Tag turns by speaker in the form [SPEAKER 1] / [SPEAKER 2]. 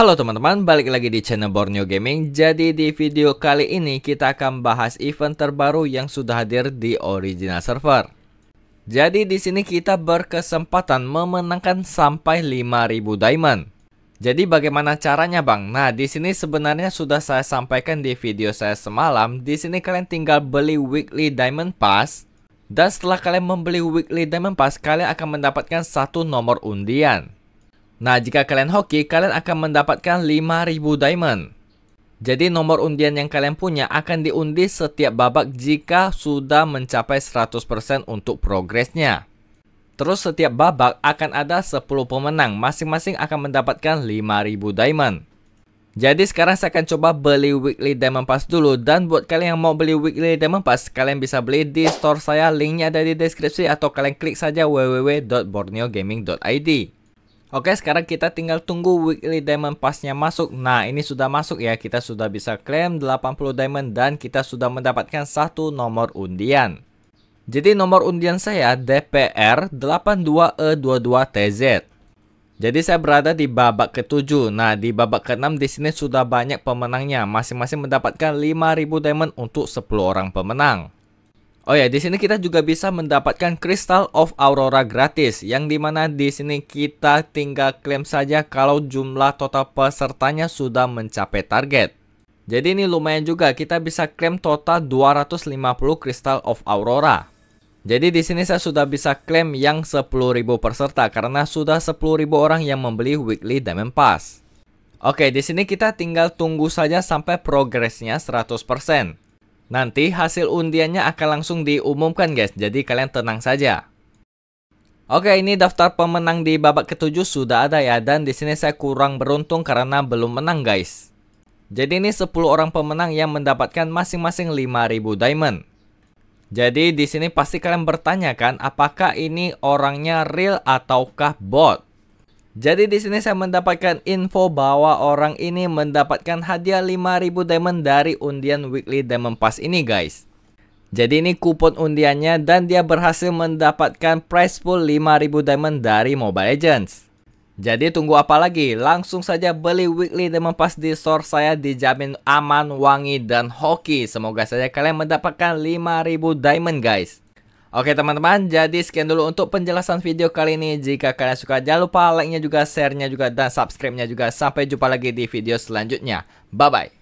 [SPEAKER 1] Halo teman-teman, balik lagi di channel Borneo Gaming. Jadi di video kali ini kita akan bahas event terbaru yang sudah hadir di original server. Jadi di sini kita berkesempatan memenangkan sampai 5000 diamond. Jadi bagaimana caranya bang? Nah di sini sebenarnya sudah saya sampaikan di video saya semalam. Di sini kalian tinggal beli weekly diamond pass. Dan setelah kalian membeli weekly diamond pass, kalian akan mendapatkan satu nomor undian. Nah, jika kalian hoki, kalian akan mendapatkan 5000 diamond. Jadi nomor undian yang kalian punya akan diundi setiap babak jika sudah mencapai 100% untuk progresnya. Terus setiap babak akan ada 10 pemenang, masing-masing akan mendapatkan 5000 diamond. Jadi sekarang saya akan coba beli weekly diamond pass dulu dan buat kalian yang mau beli weekly diamond pass kalian bisa beli di store saya linknya ada di deskripsi atau kalian klik saja www.borneogaming.id Oke, sekarang kita tinggal tunggu weekly diamond pasnya masuk. Nah, ini sudah masuk ya. Kita sudah bisa klaim 80 diamond dan kita sudah mendapatkan satu nomor undian. Jadi nomor undian saya DPR 82E22TZ. E Jadi saya berada di babak ke-7. Nah, di babak ke-6 di sini sudah banyak pemenangnya. Masing-masing mendapatkan 5000 diamond untuk 10 orang pemenang. Oh ya, di sini kita juga bisa mendapatkan Crystal of Aurora gratis yang dimana di sini kita tinggal klaim saja kalau jumlah total pesertanya sudah mencapai target. Jadi ini lumayan juga kita bisa klaim total 250 Crystal of Aurora. Jadi di sini saya sudah bisa klaim yang 10.000 peserta karena sudah 10.000 orang yang membeli weekly Diamond Pass. Oke, di sini kita tinggal tunggu saja sampai progresnya 100%. Nanti hasil undiannya akan langsung diumumkan guys, jadi kalian tenang saja. Oke, ini daftar pemenang di babak ketujuh sudah ada ya dan di sini saya kurang beruntung karena belum menang guys. Jadi ini 10 orang pemenang yang mendapatkan masing-masing 5000 diamond. Jadi di sini pasti kalian bertanya kan apakah ini orangnya real ataukah bot? Jadi di sini saya mendapatkan info bahwa orang ini mendapatkan hadiah 5000 diamond dari undian weekly diamond pass ini guys. Jadi ini kupon undiannya dan dia berhasil mendapatkan prize pool 5000 diamond dari Mobile Legends. Jadi tunggu apa lagi? Langsung saja beli weekly diamond pass di store saya dijamin aman, wangi, dan hoki. Semoga saja kalian mendapatkan 5000 diamond guys. Oke teman-teman, jadi sekian dulu untuk penjelasan video kali ini. Jika kalian suka, jangan lupa like-nya juga, share-nya juga, dan subscribe-nya juga. Sampai jumpa lagi di video selanjutnya. Bye-bye.